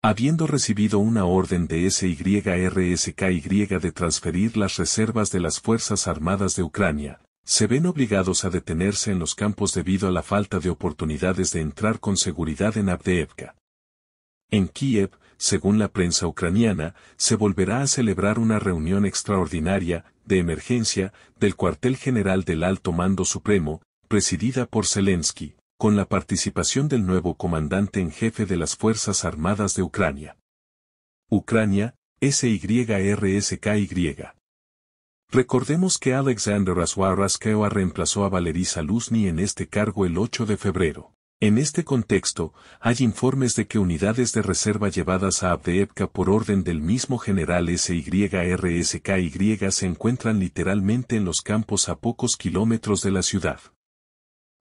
Habiendo recibido una orden de SYRSKY de transferir las reservas de las Fuerzas Armadas de Ucrania, se ven obligados a detenerse en los campos debido a la falta de oportunidades de entrar con seguridad en Abdeevka. En Kiev, según la prensa ucraniana, se volverá a celebrar una reunión extraordinaria, de emergencia, del cuartel general del Alto Mando Supremo, presidida por Zelensky, con la participación del nuevo comandante en jefe de las Fuerzas Armadas de Ucrania. Ucrania, SYRSKY. Recordemos que Alexander Aswaraskewa reemplazó a Valery Saluzny en este cargo el 8 de febrero. En este contexto, hay informes de que unidades de reserva llevadas a Abdeevka por orden del mismo general SYRSKY se encuentran literalmente en los campos a pocos kilómetros de la ciudad.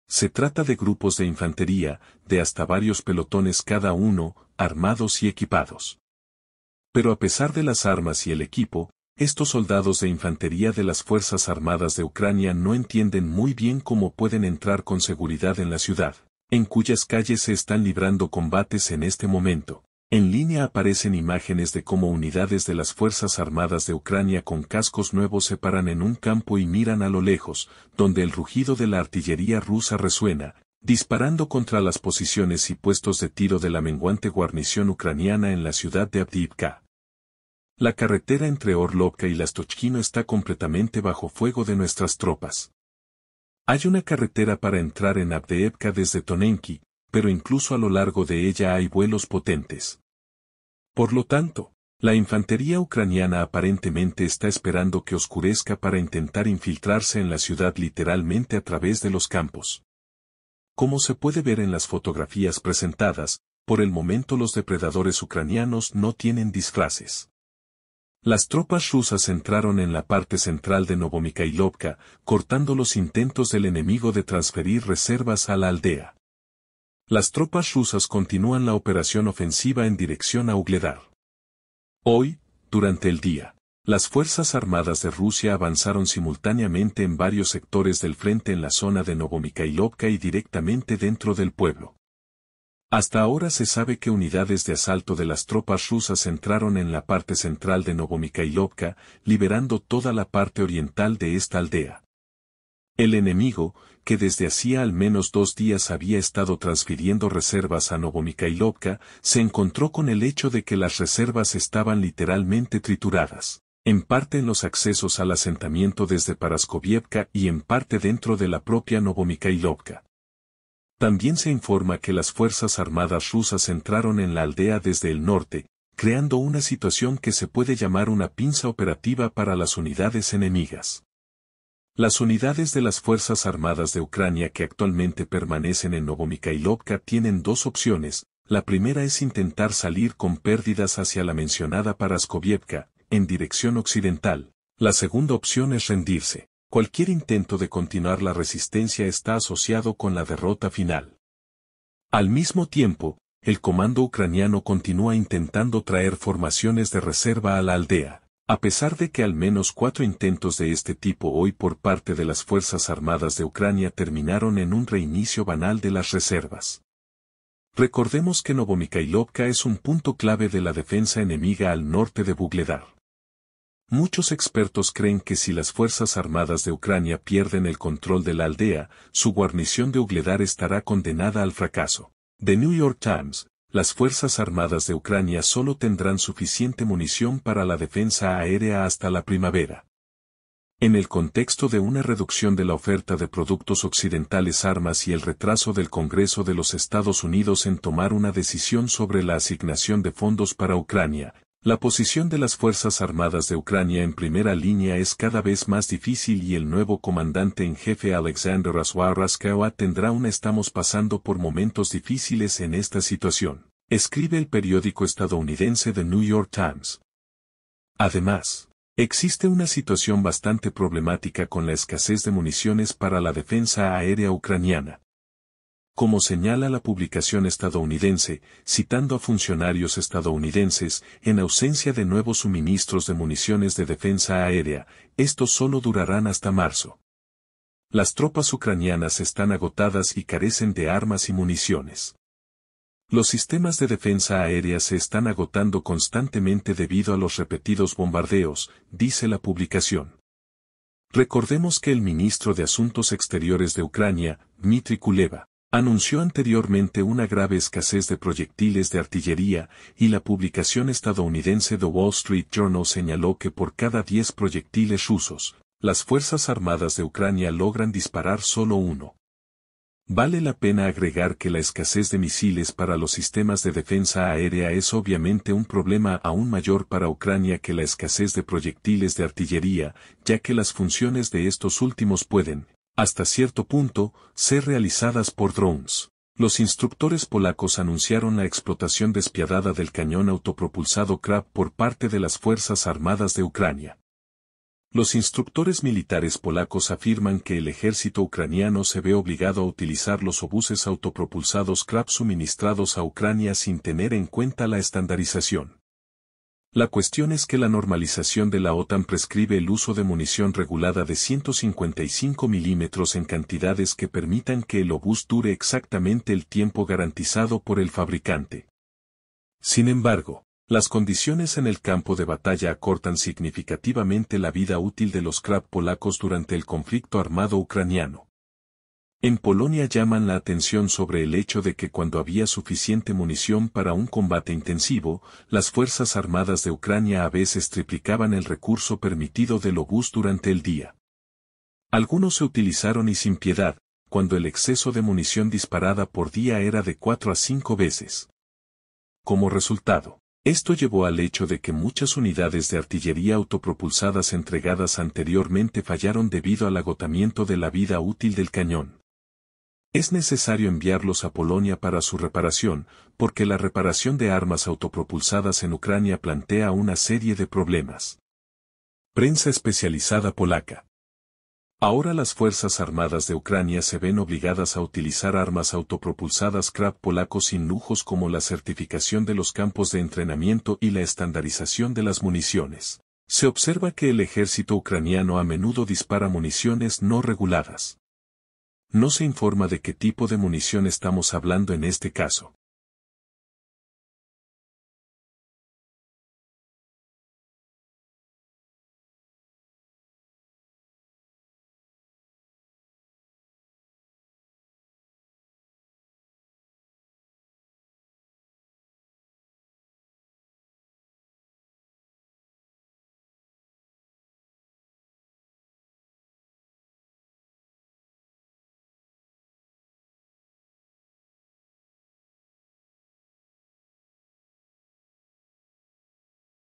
Se trata de grupos de infantería, de hasta varios pelotones cada uno, armados y equipados. Pero a pesar de las armas y el equipo, estos soldados de infantería de las Fuerzas Armadas de Ucrania no entienden muy bien cómo pueden entrar con seguridad en la ciudad, en cuyas calles se están librando combates en este momento, en línea aparecen imágenes de cómo unidades de las Fuerzas Armadas de Ucrania con cascos nuevos se paran en un campo y miran a lo lejos, donde el rugido de la artillería rusa resuena, disparando contra las posiciones y puestos de tiro de la menguante guarnición ucraniana en la ciudad de Abdivka. La carretera entre Orlovka y Lastochkino está completamente bajo fuego de nuestras tropas. Hay una carretera para entrar en abdeevka desde Tonenki, pero incluso a lo largo de ella hay vuelos potentes. Por lo tanto, la infantería ucraniana aparentemente está esperando que oscurezca para intentar infiltrarse en la ciudad literalmente a través de los campos. Como se puede ver en las fotografías presentadas, por el momento los depredadores ucranianos no tienen disfraces. Las tropas rusas entraron en la parte central de Novomikhailovka, cortando los intentos del enemigo de transferir reservas a la aldea. Las tropas rusas continúan la operación ofensiva en dirección a Ugledar. Hoy, durante el día, las Fuerzas Armadas de Rusia avanzaron simultáneamente en varios sectores del frente en la zona de Novomikhailovka y directamente dentro del pueblo. Hasta ahora se sabe que unidades de asalto de las tropas rusas entraron en la parte central de Novomikhailovka, liberando toda la parte oriental de esta aldea. El enemigo, que desde hacía al menos dos días había estado transfiriendo reservas a Novomikailovka, se encontró con el hecho de que las reservas estaban literalmente trituradas, en parte en los accesos al asentamiento desde Paraskovievka y en parte dentro de la propia Novomikailovka. También se informa que las Fuerzas Armadas rusas entraron en la aldea desde el norte, creando una situación que se puede llamar una pinza operativa para las unidades enemigas. Las unidades de las Fuerzas Armadas de Ucrania que actualmente permanecen en Novomikailovka tienen dos opciones, la primera es intentar salir con pérdidas hacia la mencionada Paraskovievka, en dirección occidental, la segunda opción es rendirse. Cualquier intento de continuar la resistencia está asociado con la derrota final. Al mismo tiempo, el comando ucraniano continúa intentando traer formaciones de reserva a la aldea, a pesar de que al menos cuatro intentos de este tipo hoy por parte de las Fuerzas Armadas de Ucrania terminaron en un reinicio banal de las reservas. Recordemos que Novomikailovka es un punto clave de la defensa enemiga al norte de Bugledar. Muchos expertos creen que si las Fuerzas Armadas de Ucrania pierden el control de la aldea, su guarnición de Bugledar estará condenada al fracaso. The New York Times, las Fuerzas Armadas de Ucrania solo tendrán suficiente munición para la defensa aérea hasta la primavera. En el contexto de una reducción de la oferta de productos occidentales armas y el retraso del Congreso de los Estados Unidos en tomar una decisión sobre la asignación de fondos para Ucrania, la posición de las Fuerzas Armadas de Ucrania en primera línea es cada vez más difícil y el nuevo comandante en jefe Alexander Aswar tendrá una estamos pasando por momentos difíciles en esta situación escribe el periódico estadounidense The New York Times. Además, existe una situación bastante problemática con la escasez de municiones para la defensa aérea ucraniana. Como señala la publicación estadounidense, citando a funcionarios estadounidenses, en ausencia de nuevos suministros de municiones de defensa aérea, estos solo durarán hasta marzo. Las tropas ucranianas están agotadas y carecen de armas y municiones. Los sistemas de defensa aérea se están agotando constantemente debido a los repetidos bombardeos, dice la publicación. Recordemos que el ministro de Asuntos Exteriores de Ucrania, Dmitry Kuleva, anunció anteriormente una grave escasez de proyectiles de artillería y la publicación estadounidense The Wall Street Journal señaló que por cada 10 proyectiles rusos, las Fuerzas Armadas de Ucrania logran disparar solo uno. Vale la pena agregar que la escasez de misiles para los sistemas de defensa aérea es obviamente un problema aún mayor para Ucrania que la escasez de proyectiles de artillería, ya que las funciones de estos últimos pueden, hasta cierto punto, ser realizadas por drones. Los instructores polacos anunciaron la explotación despiadada del cañón autopropulsado Krab por parte de las Fuerzas Armadas de Ucrania. Los instructores militares polacos afirman que el ejército ucraniano se ve obligado a utilizar los obuses autopropulsados Krab suministrados a Ucrania sin tener en cuenta la estandarización. La cuestión es que la normalización de la OTAN prescribe el uso de munición regulada de 155 milímetros en cantidades que permitan que el obús dure exactamente el tiempo garantizado por el fabricante. Sin embargo, las condiciones en el campo de batalla acortan significativamente la vida útil de los Krab polacos durante el conflicto armado ucraniano. En Polonia llaman la atención sobre el hecho de que cuando había suficiente munición para un combate intensivo, las Fuerzas Armadas de Ucrania a veces triplicaban el recurso permitido del obús durante el día. Algunos se utilizaron y sin piedad, cuando el exceso de munición disparada por día era de cuatro a cinco veces. Como resultado, esto llevó al hecho de que muchas unidades de artillería autopropulsadas entregadas anteriormente fallaron debido al agotamiento de la vida útil del cañón. Es necesario enviarlos a Polonia para su reparación, porque la reparación de armas autopropulsadas en Ucrania plantea una serie de problemas. Prensa especializada polaca. Ahora las Fuerzas Armadas de Ucrania se ven obligadas a utilizar armas autopropulsadas Krav polacos sin lujos como la certificación de los campos de entrenamiento y la estandarización de las municiones. Se observa que el ejército ucraniano a menudo dispara municiones no reguladas. No se informa de qué tipo de munición estamos hablando en este caso.